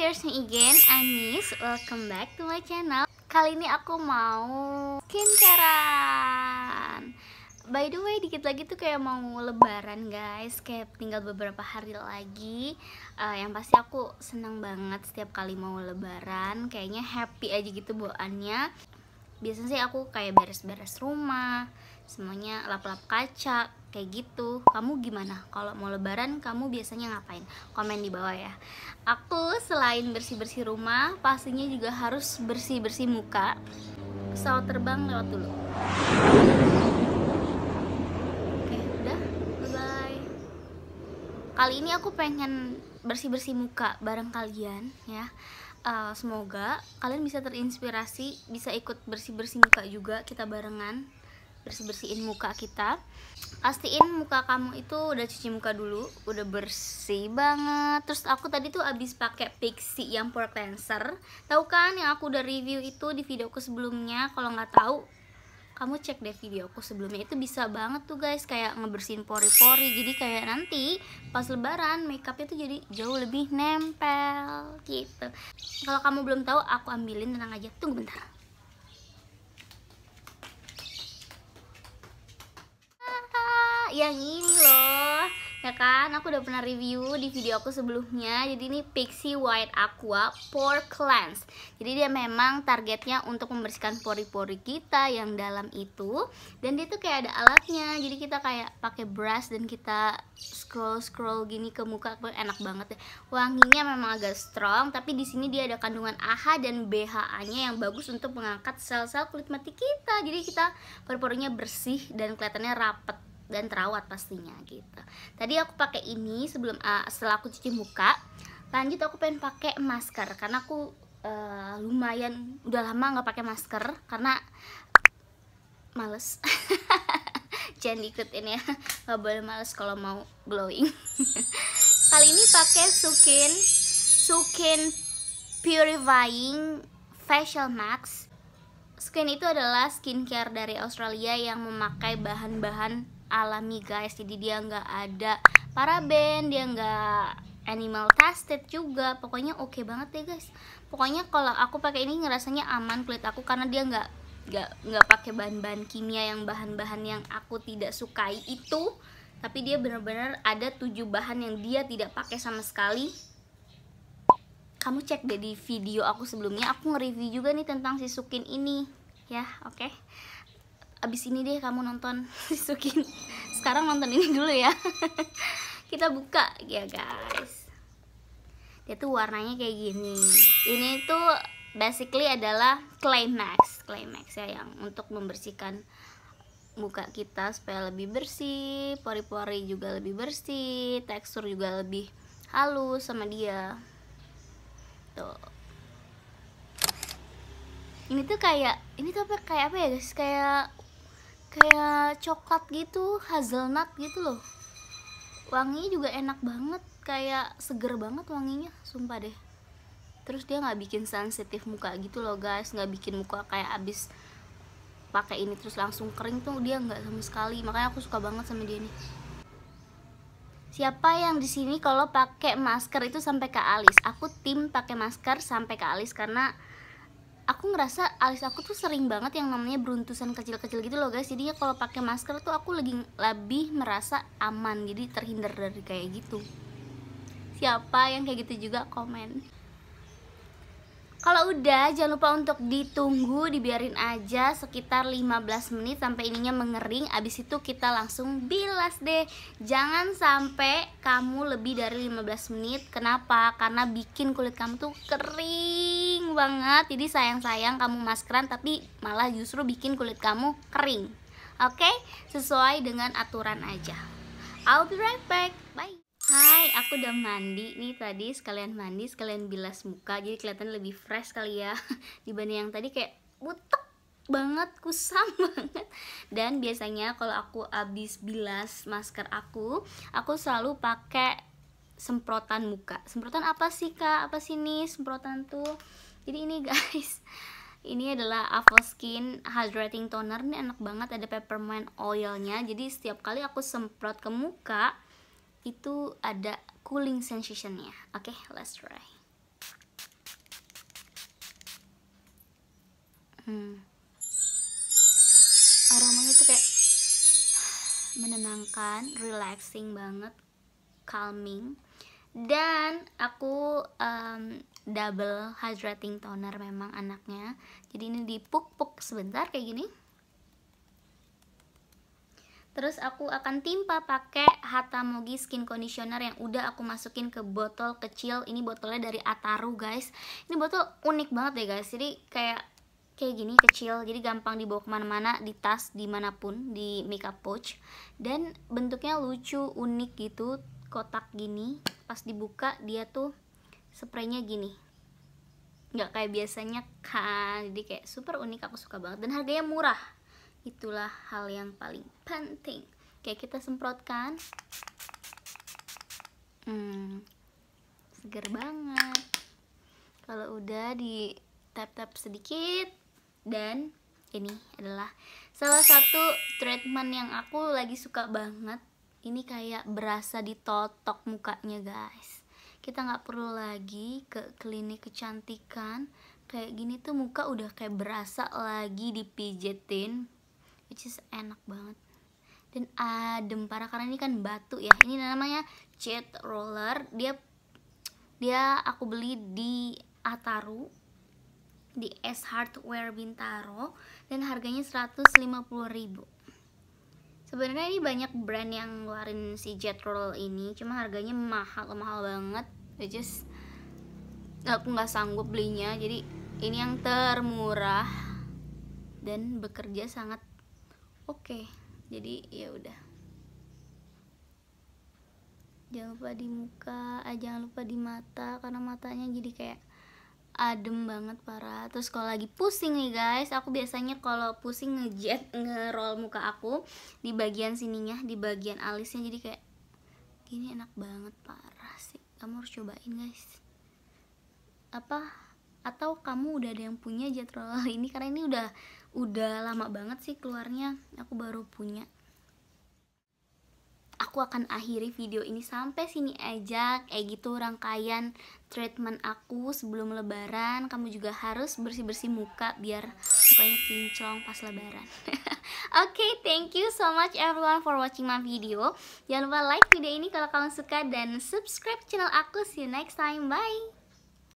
here's me again, Anis Welcome back to my channel Kali ini aku mau skincarean By the way, dikit lagi tuh kayak mau lebaran guys Kayak tinggal beberapa hari lagi uh, Yang pasti aku senang banget setiap kali mau lebaran Kayaknya happy aja gitu bawaannya Biasanya sih aku kayak beres-beres rumah Semuanya lap-lap kaca kayak gitu kamu gimana kalau mau lebaran kamu biasanya ngapain komen di bawah ya aku selain bersih bersih rumah pastinya juga harus bersih bersih muka pesawat terbang lewat dulu oke udah bye bye kali ini aku pengen bersih bersih muka bareng kalian ya Uh, semoga kalian bisa terinspirasi, bisa ikut bersih-bersih muka juga kita barengan bersih-bersihin muka kita pastiin muka kamu itu udah cuci muka dulu udah bersih banget terus aku tadi tuh abis pakai pixi yang pore cleanser tahu kan yang aku udah review itu di videoku sebelumnya kalau nggak tahu kamu cek deh videoku sebelumnya itu bisa banget tuh guys kayak ngebersihin pori-pori jadi kayak nanti pas lebaran makeupnya tuh jadi jauh lebih nempel gitu kalau kamu belum tahu aku ambilin tenang aja tunggu bentar yang ini loh ya kan aku udah pernah review di video aku sebelumnya jadi ini Pixie White Aqua Pore Cleanse jadi dia memang targetnya untuk membersihkan pori-pori kita yang dalam itu dan dia tuh kayak ada alatnya jadi kita kayak pakai brush dan kita scroll scroll gini ke muka enak banget ya wanginya memang agak strong tapi di sini dia ada kandungan AHA dan BHA nya yang bagus untuk mengangkat sel-sel kulit mati kita jadi kita pori-porinya bersih dan kelihatannya rapet dan terawat pastinya gitu tadi aku pakai ini sebelum uh, setelah aku cuci muka lanjut aku pengen pakai masker karena aku uh, lumayan udah lama nggak pakai masker karena males jangan ini ya nggak boleh males kalau mau glowing kali ini pakai Sukin Sukin Purifying Facial mask. Skin itu adalah skincare dari Australia yang memakai bahan-bahan alami guys jadi dia nggak ada paraben dia nggak animal tested juga pokoknya oke okay banget ya guys pokoknya kalau aku pakai ini ngerasanya aman kulit aku karena dia nggak nggak nggak pakai bahan-bahan kimia yang bahan-bahan yang aku tidak sukai itu tapi dia benar-benar ada tujuh bahan yang dia tidak pakai sama sekali kamu cek deh di video aku sebelumnya aku nge-review juga nih tentang si sukin ini ya oke okay? abis ini deh kamu nonton Sukin sekarang nonton ini dulu ya kita buka ya guys dia tuh warnanya kayak gini ini tuh basically adalah climax climax ya yang untuk membersihkan muka kita supaya lebih bersih pori-pori juga lebih bersih tekstur juga lebih halus sama dia tuh ini tuh kayak ini tuh apa kayak apa ya guys kayak kayak coklat gitu hazelnut gitu loh wanginya juga enak banget kayak seger banget wanginya sumpah deh terus dia nggak bikin sensitif muka gitu loh guys nggak bikin muka kayak abis pakai ini terus langsung kering tuh dia nggak sama sekali makanya aku suka banget sama dia nih siapa yang di sini kalau pakai masker itu sampai ke alis aku tim pakai masker sampai ke alis karena aku ngerasa alis aku tuh sering banget yang namanya beruntusan kecil-kecil gitu loh guys jadinya kalau pakai masker tuh aku lagi lebih merasa aman jadi terhindar dari kayak gitu siapa yang kayak gitu juga komen kalau udah jangan lupa untuk ditunggu dibiarin aja sekitar 15 menit sampai ininya mengering abis itu kita langsung bilas deh jangan sampai kamu lebih dari 15 menit kenapa karena bikin kulit kamu tuh kering kering banget jadi sayang-sayang kamu maskeran tapi malah justru bikin kulit kamu kering oke okay? sesuai dengan aturan aja I'll be right back bye Hai, aku udah mandi nih tadi sekalian mandi sekalian bilas muka jadi kelihatan lebih fresh kali ya dibanding yang tadi kayak butek banget, kusam banget dan biasanya kalau aku abis bilas masker aku aku selalu pakai semprotan muka semprotan apa sih kak apa sih nih semprotan tuh jadi ini guys ini adalah Skin Hydrating Toner ini enak banget ada peppermint oilnya jadi setiap kali aku semprot ke muka itu ada cooling sensationnya oke okay, let's try hmm. aromanya tuh kayak menenangkan relaxing banget calming dan aku um, double hydrating toner memang anaknya jadi ini dipuk-puk sebentar kayak gini terus aku akan timpa pakai mogi skin conditioner yang udah aku masukin ke botol kecil ini botolnya dari Ataru guys ini botol unik banget ya guys jadi kayak kayak gini kecil jadi gampang dibawa kemana-mana di tas dimanapun di makeup pouch dan bentuknya lucu unik gitu kotak gini pas dibuka dia tuh spraynya gini nggak kayak biasanya kan jadi kayak super unik aku suka banget dan harganya murah itulah hal yang paling penting kayak kita semprotkan hmm, seger banget kalau udah di tap tap sedikit dan ini adalah salah satu treatment yang aku lagi suka banget ini kayak berasa ditotok mukanya guys kita nggak perlu lagi ke klinik kecantikan kayak gini tuh muka udah kayak berasa lagi dipijetin which is enak banget dan adem parah karena ini kan batu ya ini namanya jet roller dia dia aku beli di Ataru di S Hardware Bintaro dan harganya 150 ribu sebenarnya ini banyak brand yang ngeluarin si jet roll ini cuma harganya mahal mahal banget I just aku nggak sanggup belinya jadi ini yang termurah dan bekerja sangat oke okay. jadi ya udah jangan lupa di muka ah, jangan lupa di mata karena matanya jadi kayak adem banget para. terus kalau lagi pusing nih guys aku biasanya kalau pusing ngejet ngerol muka aku di bagian sininya di bagian alisnya jadi kayak gini enak banget parah sih kamu harus cobain guys apa atau kamu udah ada yang punya jet roll ini karena ini udah udah lama banget sih keluarnya aku baru punya aku akan akhiri video ini sampai sini aja kayak gitu rangkaian treatment aku sebelum lebaran kamu juga harus bersih-bersih muka biar mukanya kinclong pas lebaran Oke, okay, thank you so much everyone for watching my video Jangan lupa like video ini kalau kamu suka dan subscribe channel aku See you next time, bye!